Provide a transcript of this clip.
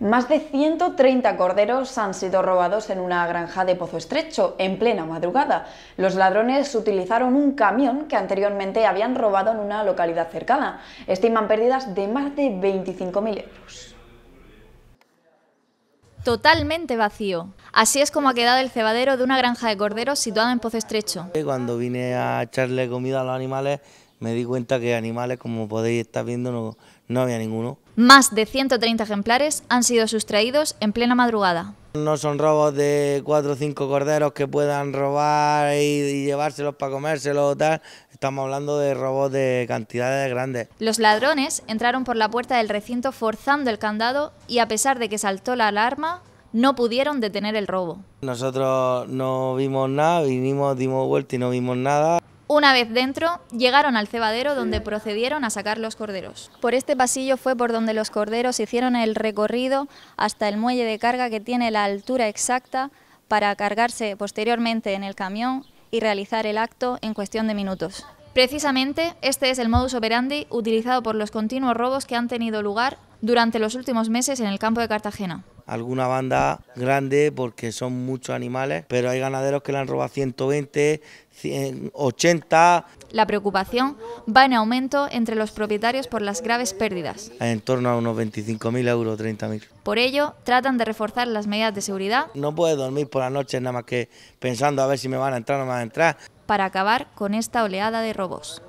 Más de 130 corderos han sido robados en una granja de Pozo Estrecho en plena madrugada. Los ladrones utilizaron un camión que anteriormente habían robado en una localidad cercana. Estiman pérdidas de más de 25.000 euros. Totalmente vacío. Así es como ha quedado el cebadero de una granja de corderos situada en Pozo Estrecho. Cuando vine a echarle comida a los animales, me di cuenta que animales, como podéis estar viendo, no, había ninguno. Más de 130 ejemplares han sido sustraídos en plena madrugada. No son robos de cuatro o cinco corderos que puedan robar y, llevárselos para comérselos o tal. Estamos hablando de robos de cantidades grandes. Los ladrones entraron por la puerta del recinto forzando el candado y a pesar de que saltó la alarma, no pudieron detener el robo. Nosotros no vimos nada, vinimos, dimos vuelta y no vimos nada. Una vez dentro, llegaron al cebadero donde procedieron a sacar los corderos. Por este pasillo fue por donde los corderos hicieron el recorrido hasta el muelle de carga que tiene la altura exacta para cargarse posteriormente en el camión y realizar el acto en cuestión de minutos. Precisamente, este es el modus operandi utilizado por los continuos robos que han tenido lugar durante los últimos meses en el campo de Cartagena alguna banda grande porque son muchos animales, pero hay ganaderos que le han robado 120, 180. La preocupación va en aumento entre los propietarios por las graves pérdidas. En torno a unos 25.000 euros, 30.000. Por ello, tratan de reforzar las medidas de seguridad. No puedo dormir por la noche nada más que pensando a ver si me van a entrar o no me van a entrar. Para acabar con esta oleada de robos.